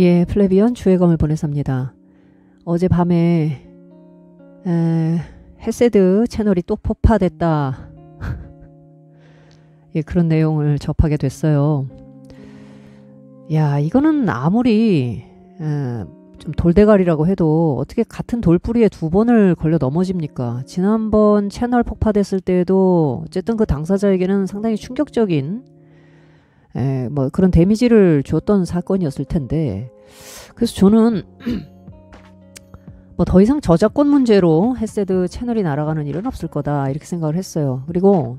예, 플레비언 주의검을 보내삽니다. 어제밤에 에, 헤세드 채널이 또 폭파됐다. 예, 그런 내용을 접하게 됐어요. 야, 이거는 아무리 에, 좀 돌대가리라고 해도 어떻게 같은 돌뿌리에 두 번을 걸려 넘어집니까? 지난번 채널 폭파됐을 때에도 어쨌든 그 당사자에게는 상당히 충격적인 뭐 그런 데미지를 줬던 사건이었을 텐데 그래서 저는 뭐 더 이상 저작권 문제로 햇세드 채널이 날아가는 일은 없을 거다 이렇게 생각을 했어요. 그리고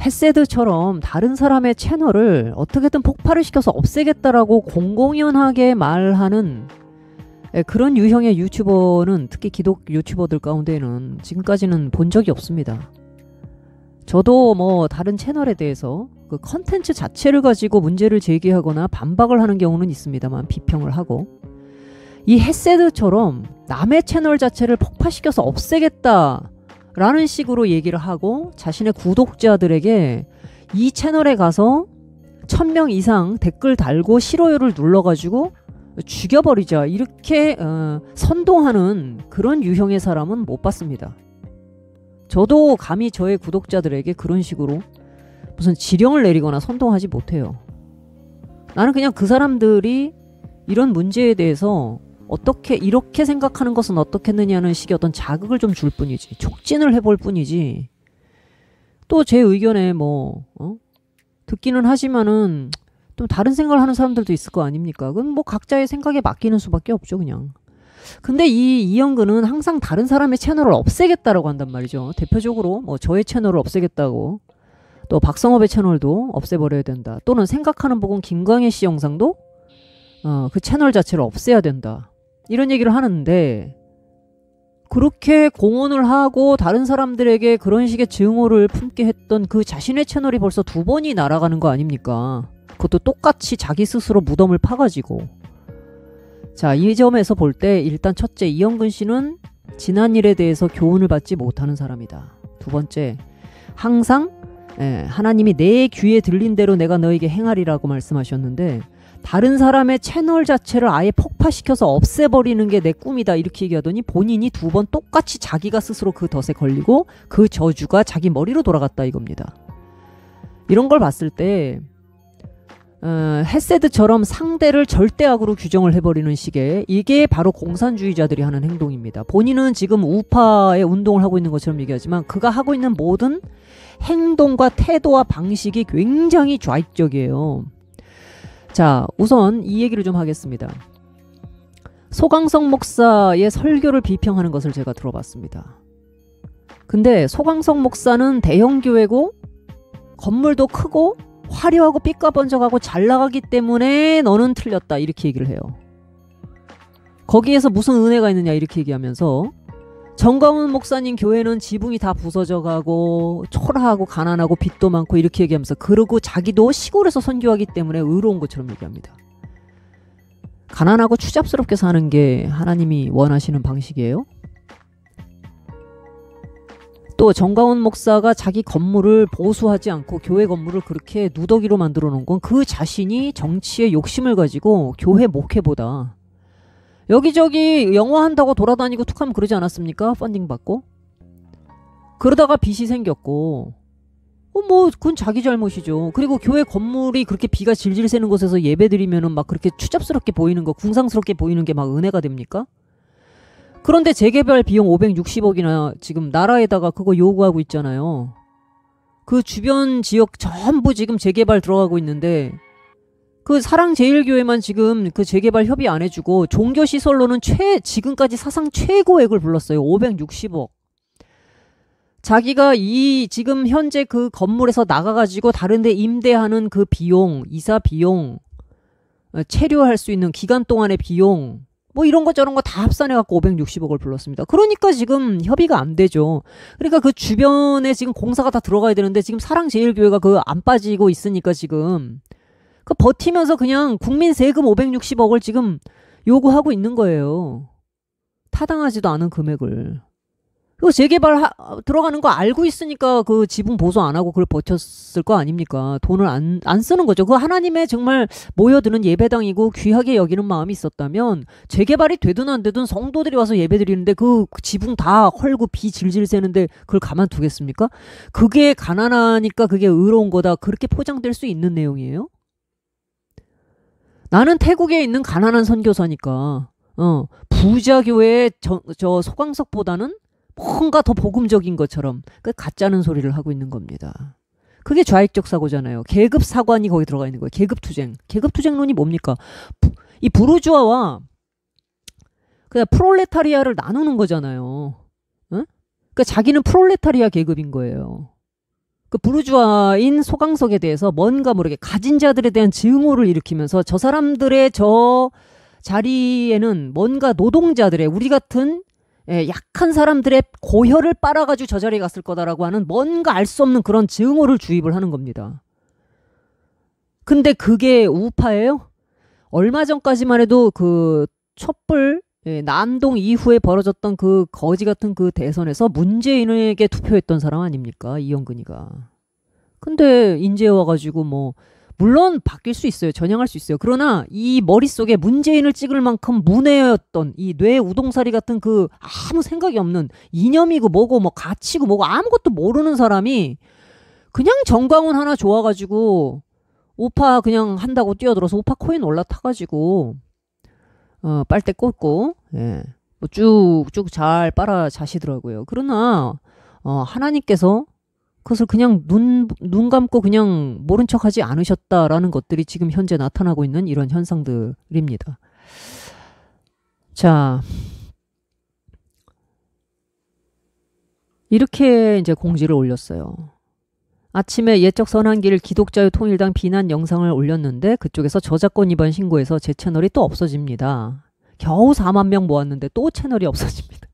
햇세드처럼 다른 사람의 채널을 어떻게든 폭발을 시켜서 없애겠다라고 공공연하게 말하는 예, 그런 유형의 유튜버는 특히 기독 유튜버들 가운데는 지금까지는 본 적이 없습니다. 저도 뭐 다른 채널에 대해서 그 컨텐츠 자체를 가지고 문제를 제기하거나 반박을 하는 경우는 있습니다만 비평을 하고 이헤세드처럼 남의 채널 자체를 폭파시켜서 없애겠다 라는 식으로 얘기를 하고 자신의 구독자들에게 이 채널에 가서 천명 이상 댓글 달고 싫어요를 눌러가지고 죽여버리자 이렇게 어, 선동하는 그런 유형의 사람은 못 봤습니다. 저도 감히 저의 구독자들에게 그런 식으로 무슨 지령을 내리거나 선동하지 못해요. 나는 그냥 그 사람들이 이런 문제에 대해서 어떻게 이렇게 생각하는 것은 어떻겠느냐는 식의 어떤 자극을 좀 줄 뿐이지 촉진을 해볼 뿐이지 또 제 의견에 뭐 어? 듣기는 하지만은 좀 다른 생각을 하는 사람들도 있을 거 아닙니까? 그건 뭐 각자의 생각에 맡기는 수밖에 없죠 그냥. 근데 이 이영근은 항상 다른 사람의 채널을 없애겠다라고 한단 말이죠. 대표적으로 뭐 저의 채널을 없애겠다고 또 박성업의 채널도 없애버려야 된다. 또는 생각하는 복은 김광희씨 영상도 어, 그 채널 자체를 없애야 된다. 이런 얘기를 하는데 그렇게 공언을 하고 다른 사람들에게 그런 식의 증오를 품게 했던 그 자신의 채널이 벌써 두 번이 날아가는 거 아닙니까? 그것도 똑같이 자기 스스로 무덤을 파가지고. 자, 이 점에서 볼 때 일단 첫째, 이영근 씨는 지난 일에 대해서 교훈을 받지 못하는 사람이다. 두 번째, 항상 예, 하나님이 내 귀에 들린 대로 내가 너에게 행하리라고 말씀하셨는데 다른 사람의 채널 자체를 아예 폭파시켜서 없애버리는 게 내 꿈이다 이렇게 얘기하더니 본인이 두 번 똑같이 자기가 스스로 그 덫에 걸리고 그 저주가 자기 머리로 돌아갔다 이겁니다. 이런 걸 봤을 때 헤세드처럼 어, 상대를 절대악으로 규정을 해버리는 식의 이게 바로 공산주의자들이 하는 행동입니다. 본인은 지금 우파의 운동을 하고 있는 것처럼 얘기하지만 그가 하고 있는 모든 행동과 태도와 방식이 굉장히 좌익적이에요. 자, 우선 이 얘기를 좀 하겠습니다. 소강성 목사의 설교를 비평하는 것을 제가 들어봤습니다. 근데 소강성 목사는 대형 교회고 건물도 크고 화려하고 삐까번쩍하고 잘 나가기 때문에 너는 틀렸다 이렇게 얘기를 해요. 거기에서 무슨 은혜가 있느냐 이렇게 얘기하면서 정광훈 목사님 교회는 지붕이 다 부서져가고 초라하고 가난하고 빚도 많고 이렇게 얘기하면서 그러고 자기도 시골에서 선교하기 때문에 의로운 것처럼 얘기합니다. 가난하고 추잡스럽게 사는 게 하나님이 원하시는 방식이에요? 또 정가원 목사가 자기 건물을 보수하지 않고 교회 건물을 그렇게 누더기로 만들어 놓은 건 그 자신이 정치의 욕심을 가지고 교회 목회보다 여기저기 영화 한다고 돌아다니고 툭하면 그러지 않았습니까? 펀딩 받고 그러다가 빚이 생겼고 어, 뭐 그건 자기 잘못이죠. 그리고 교회 건물이 그렇게 비가 질질 새는 곳에서 예배드리면은 막 그렇게 추잡스럽게 보이는 거, 궁상스럽게 보이는 게 막 은혜가 됩니까? 그런데 재개발 비용 560억이나 지금 나라에다가 그거 요구하고 있잖아요. 그 주변 지역 전부 지금 재개발 들어가고 있는데 그 사랑제일교회만 지금 그 재개발 협의 안 해주고 종교시설로는 최 지금까지 사상 최고액을 불렀어요. 560억. 자기가 이 지금 현재 그 건물에서 나가가지고 다른데 임대하는 그 비용, 이사 비용, 어, 체류할 수 있는 기간 동안의 비용, 뭐 이런 거 저런 거 다 합산해갖고 560억을 불렀습니다. 그러니까 지금 협의가 안 되죠. 그러니까 그 주변에 지금 공사가 다 들어가야 되는데 지금 사랑제일교회가 그 안 빠지고 있으니까 지금 그 버티면서 그냥 국민 세금 560억을 지금 요구하고 있는 거예요. 타당하지도 않은 금액을. 그 재개발 하, 어, 들어가는 거 알고 있으니까 그지붕 보수 안 하고 그걸 버텼을 거 아닙니까? 돈을 안, 안 쓰는 거죠. 그 하나님의 정말 모여드는 예배당이고 귀하게 여기는 마음이 있었다면 재개발이 되든 안 되든 성도들이 와서 예배 드리는데 그 지붕 다 헐고 비 질질 새는데 그걸 가만두겠습니까? 그게 가난하니까 그게 의로운 거다. 그렇게 포장될 수 있는 내용이에요. 나는 태국에 있는 가난한 선교사니까 어, 부자 교회 저, 저소광석보다는 뭔가 더 복음적인 것처럼 그 가짜는 소리를 하고 있는 겁니다. 그게 좌익적 사고잖아요. 계급 사관이 거기 들어가 있는 거예요. 계급 투쟁. 계급 투쟁론이 뭡니까? 이 부르주아와 그냥 프롤레타리아를 나누는 거잖아요. 응? 그러니까 자기는 프롤레타리아 계급인 거예요. 그 부르주아인 소강석에 대해서 뭔가 모르게 가진 자들에 대한 증오를 일으키면서 저 사람들의 저 자리에는 뭔가 노동자들의 우리 같은 예, 약한 사람들의 고혈을 빨아가지고 저 자리에 갔을 거다라고 하는 뭔가 알 수 없는 그런 증오를 주입을 하는 겁니다. 근데 그게 우파예요? 얼마 전까지만 해도 그 촛불 예, 남동 이후에 벌어졌던 그 거지 같은 그 대선에서 문재인에게 투표했던 사람 아닙니까 이영근이가. 근데 인제 와가지고 뭐 물론 바뀔 수 있어요. 전향할 수 있어요. 그러나 이 머릿속에 문재인을 찍을 만큼 문외였던 이 뇌 우동사리 같은 그 아무 생각이 없는 이념이고 뭐고 뭐 가치고 뭐고 아무것도 모르는 사람이 그냥 정광훈 하나 좋아가지고 오파 그냥 한다고 뛰어들어서 오파 코인 올라타가지고 어, 빨대 꽂고 예. 뭐 쭉쭉 잘 빨아 자시더라고요. 그러나 어, 하나님께서 그것을 그냥 눈, 눈 감고 그냥 모른 척 하지 않으셨다라는 것들이 지금 현재 나타나고 있는 이런 현상들입니다. 자. 이렇게 이제 공지를 올렸어요. 아침에 예적 선한길 기독자유 통일당 비난 영상을 올렸는데 그쪽에서 저작권 위반 신고해서 제 채널이 또 없어집니다. 겨우 4만 명 모았는데 또 채널이 없어집니다.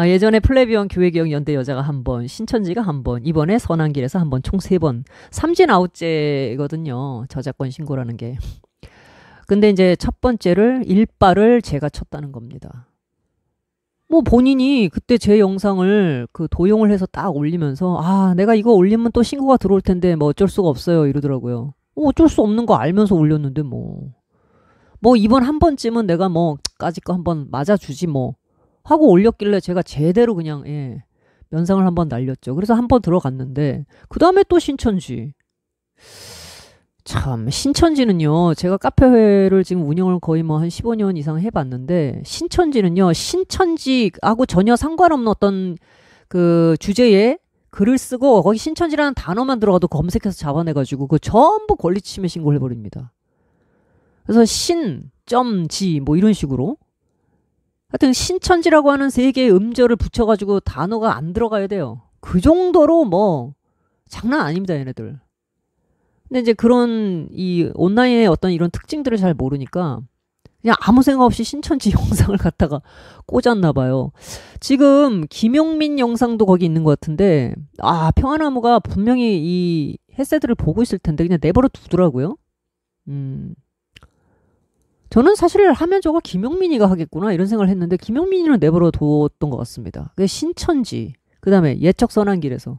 아, 예전에 플레비언 교회경 연대 여자가 한 번, 신천지가 한 번, 이번에 선한길에서 한 번, 총 세 번. 삼진 아웃제거든요. 저작권 신고라는 게. 근데 이제 첫 번째를 일발을 제가 쳤다는 겁니다. 뭐 본인이 그때 제 영상을 그 도용을 해서 딱 올리면서 아 내가 이거 올리면 또 신고가 들어올 텐데 뭐 어쩔 수가 없어요 이러더라고요. 뭐 어쩔 수 없는 거 알면서 올렸는데 뭐. 뭐 이번 한 번쯤은 내가 뭐 까짓 거한번 맞아주지 뭐 하고 올렸길래 제가 제대로 그냥 예, 면상을 한 번 날렸죠. 그래서 한 번 들어갔는데 그 다음에 또 신천지. 참 신천지는요. 제가 카페회를 지금 운영을 거의 뭐 한 15년 이상 해봤는데 신천지는요. 신천지하고 전혀 상관없는 어떤 그 주제에 글을 쓰고 거기 신천지라는 단어만 들어가도 검색해서 잡아내가지고 그 전부 권리침해 신고를 해버립니다. 그래서 신, 점, 지뭐 이런 식으로 하여튼 신천지라고 하는 세 개의 음절을 붙여가지고 단어가 안 들어가야 돼요. 그 정도로 뭐 장난 아닙니다, 얘네들. 근데 이제 그런 이 온라인의 어떤 이런 특징들을 잘 모르니까 그냥 아무 생각 없이 신천지 영상을 갖다가 꽂았나 봐요. 지금 김용민 영상도 거기 있는 것 같은데 아 평화나무가 분명히 이 헤세드를 보고 있을 텐데 그냥 내버려 두더라고요. 음. 저는 사실 하면 저걸 김용민이가 하겠구나 이런 생각을 했는데 김용민이는 내버려 뒀던 것 같습니다. 그 신천지 그 다음에 예적 선한길에서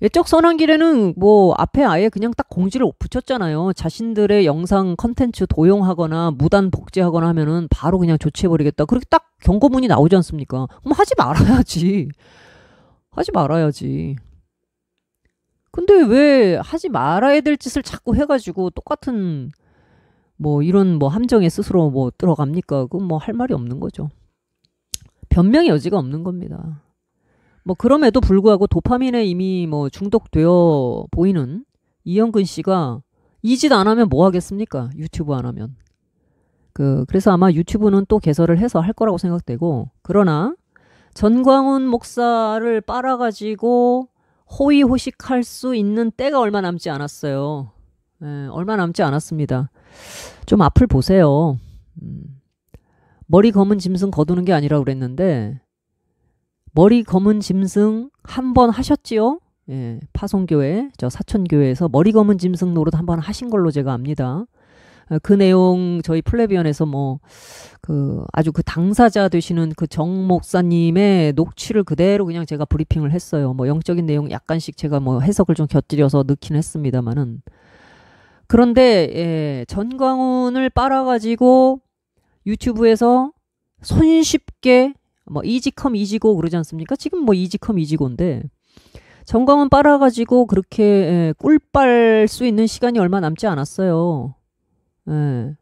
예적 선한길에는 뭐 앞에 아예 그냥 딱 공지를 붙였잖아요. 자신들의 영상 컨텐츠 도용하거나 무단 복제하거나 하면은 바로 그냥 조치해버리겠다. 그렇게 딱 경고문이 나오지 않습니까? 그럼 하지 말아야지. 하지 말아야지. 근데 왜 하지 말아야 될 짓을 자꾸 해가지고 똑같은 뭐 이런 뭐 함정에 스스로 뭐 들어갑니까? 그건 뭐할 말이 없는 거죠. 변명의 여지가 없는 겁니다. 뭐 그럼에도 불구하고 도파민에 이미 뭐 중독되어 보이는 이영근 씨가 이짓안 하면 뭐 하겠습니까? 유튜브 안 하면. 그 그래서 아마 유튜브는 또 개설을 해서 할 거라고 생각되고 그러나 전광훈 목사를 빨아가지고 호의호식할 수 있는 때가 얼마 남지 않았어요. 예, 얼마 남지 않았습니다. 좀 앞을 보세요. 음. 머리 검은 짐승 거두는 게 아니라 그랬는데 머리 검은 짐승 한 번 하셨지요? 예, 파송교회, 저 사천교회에서 머리 검은 짐승 노릇 한 번 하신 걸로 제가 압니다. 아, 그 내용 저희 플래비언에서 뭐 그 아주 그 당사자 되시는 그 정 목사님의 녹취를 그대로 그냥 제가 브리핑을 했어요. 뭐 영적인 내용 약간씩 제가 뭐 해석을 좀 곁들여서 넣긴 했습니다만은 그런데 예, 전광훈을 빨아가지고 유튜브에서 손쉽게 뭐 이지컴 이지고 그러지 않습니까? 지금 뭐 이지컴 이지고인데 전광훈 빨아가지고 그렇게 예, 꿀빨 수 있는 시간이 얼마 남지 않았어요. 예.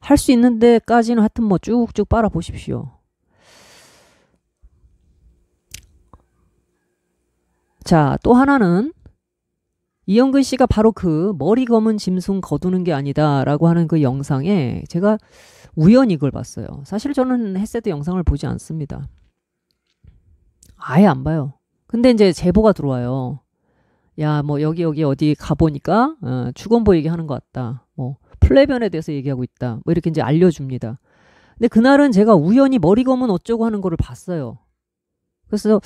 할 수 있는 데까지는 하여튼 뭐 쭉쭉 빨아 보십시오. 자, 또 하나는 이영근 씨가 바로 그 머리 검은 짐승 거두는 게 아니다라고 하는 그 영상에 제가 우연히 그걸 봤어요. 사실 저는 햇세트 영상을 보지 않습니다. 아예 안 봐요. 근데 이제 제보가 들어와요. 야, 뭐 여기 여기 어디 가보니까 어, 주건보 얘기하는 것 같다. 뭐 플레변에 대해서 얘기하고 있다. 뭐 이렇게 이제 알려줍니다. 근데 그날은 제가 우연히 머리 검은 어쩌고 하는 거를 봤어요. 그래서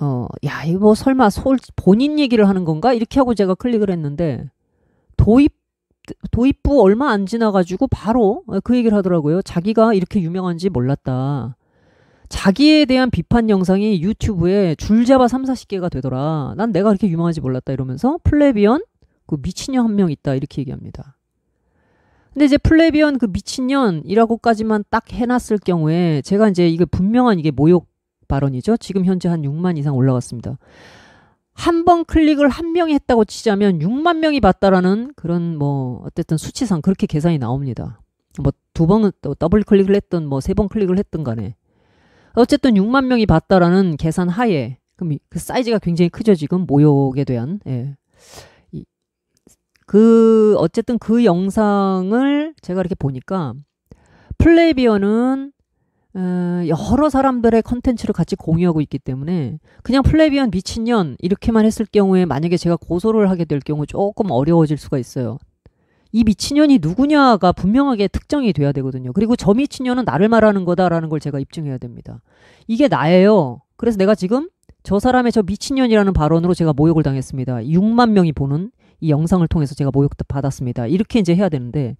어, 야, 이거 뭐 설마 서 본인 얘기를 하는 건가? 이렇게 하고 제가 클릭을 했는데 도입 도입부 얼마 안 지나가지고 바로 그 얘기를 하더라고요. 자기가 이렇게 유명한지 몰랐다. 자기에 대한 비판 영상이 유튜브에 줄잡아 3, 40개가 되더라. 난 내가 그렇게 유명한지 몰랐다 이러면서 플레비언 그 미친년 한 명 있다 이렇게 얘기합니다. 근데 이제 플레비언 그 미친년이라고까지만 딱 해놨을 경우에 제가 이제 이게 분명한 이게 모욕 발언이죠. 지금 현재 한 6만 이상 올라갔습니다. 한 번 클릭을 한 명이 했다고 치자면 6만 명이 봤다라는 그런 뭐 어쨌든 수치상 그렇게 계산이 나옵니다. 뭐 두 번은 더블 클릭을 했든 뭐 세 번 클릭을 했든 간에 어쨌든 6만 명이 봤다라는 계산 하에 그럼 그 사이즈가 굉장히 크죠 지금 모욕에 대한 예. 그 어쨌든 그 영상을 제가 이렇게 보니까 플레이비어는 어, 여러 사람들의 컨텐츠를 같이 공유하고 있기 때문에 그냥 플레비언 미친년 이렇게만 했을 경우에 만약에 제가 고소를 하게 될 경우 조금 어려워질 수가 있어요. 이 미친년이 누구냐가 분명하게 특정이 돼야 되거든요. 그리고 저 미친년은 나를 말하는 거다라는 걸 제가 입증해야 됩니다. 이게 나예요. 그래서 내가 지금 저 사람의 저 미친년이라는 발언으로 제가 모욕을 당했습니다. 6만 명이 보는 이 영상을 통해서 제가 모욕도 받았습니다. 이렇게 이제 해야 되는데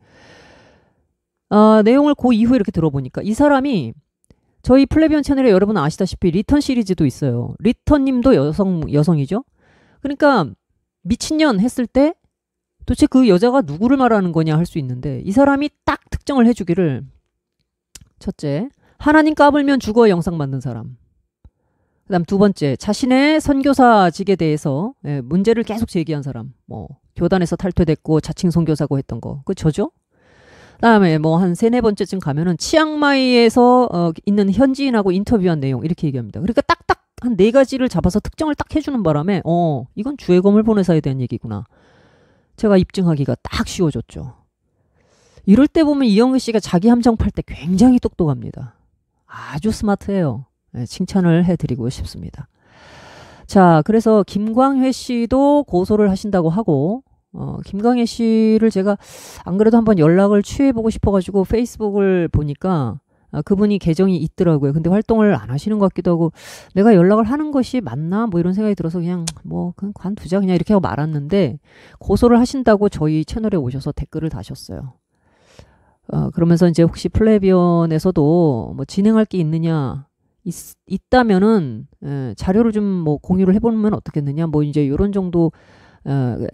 아, 내용을 그 이후에 이렇게 들어보니까 이 사람이 저희 플레비언 채널에 여러분 아시다시피 리턴 시리즈도 있어요. 리턴님도 여성 여성이죠. 그러니까 미친년 했을 때 도대체 그 여자가 누구를 말하는 거냐 할 수 있는데 이 사람이 딱 특정을 해주기를 첫째 하나님 까불면 죽어 영상 만든 사람. 그다음 두 번째 자신의 선교사직에 대해서 예, 문제를 계속 제기한 사람. 뭐 교단에서 탈퇴됐고 자칭 선교사고 했던 거. 그 저죠? 그다음에 뭐 한 세네 번째쯤 가면은 치앙마이에서 어, 있는 현지인하고 인터뷰한 내용 이렇게 얘기합니다. 그러니까 딱딱 한 네 가지를 잡아서 특정을 딱 해주는 바람에 어 이건 주의검을 보는 사에 대한 얘기구나. 제가 입증하기가 딱 쉬워졌죠. 이럴 때 보면 이영희 씨가 자기 함정 팔 때 굉장히 똑똑합니다. 아주 스마트해요. 네, 칭찬을 해드리고 싶습니다. 자, 그래서 김광회 씨도 고소를 하신다고 하고 어, 김광희 씨를 제가 안 그래도 한번 연락을 취해보고 싶어가지고 페이스북을 보니까 아, 그분이 계정이 있더라고요. 근데 활동을 안 하시는 것 같기도 하고 내가 연락을 하는 것이 맞나 뭐 이런 생각이 들어서 그냥 뭐 그냥 관두자 그냥 이렇게 하고 말았는데 고소를 하신다고 저희 채널에 오셔서 댓글을 다셨어요. 어, 그러면서 이제 혹시 플레비언에서도 뭐 진행할 게 있느냐 있, 다면은 예, 자료를 좀 뭐 공유를 해보면 어떻겠느냐 뭐 이제 이런 정도 에, 어,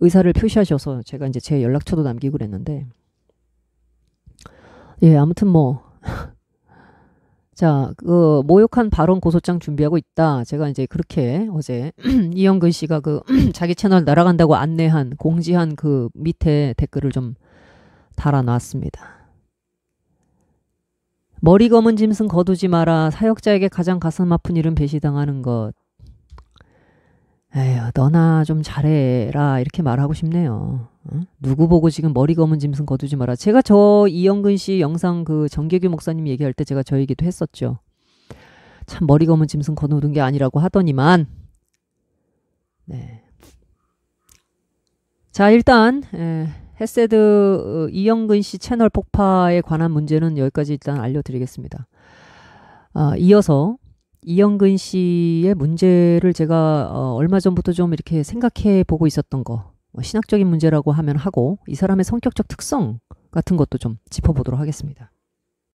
의사를 표시하셔서 제가 이제 제 연락처도 남기고 그랬는데 예 아무튼 뭐 자, 그 모욕한 발언 고소장 준비하고 있다. 제가 이제 그렇게 어제 이영근 씨가 그 자기 채널 날아간다고 안내한 공지한 그 밑에 댓글을 좀 달아놨습니다. 머리 검은 짐승 거두지 마라. 사역자에게 가장 가슴 아픈 일은 배시당하는 것. 에휴, 너나 좀 잘해라. 이렇게 말하고 싶네요. 어? 누구 보고 지금 머리 검은 짐승 거두지 마라. 제가 저 이영근 씨 영상 그 정계규 목사님 얘기할 때 제가 저 얘기도 했었죠. 참 머리 검은 짐승 거두는 게 아니라고 하더니만. 네. 자, 일단, 에, 헤세드 어, 이영근 씨 채널 폭파에 관한 문제는 여기까지 일단 알려드리겠습니다. 아, 이어서 이영근 씨의 문제를 제가 어, 얼마 전부터 좀 이렇게 생각해 보고 있었던 거뭐 신학적인 문제라고 하면 하고 이 사람의 성격적 특성 같은 것도 좀 짚어보도록 하겠습니다.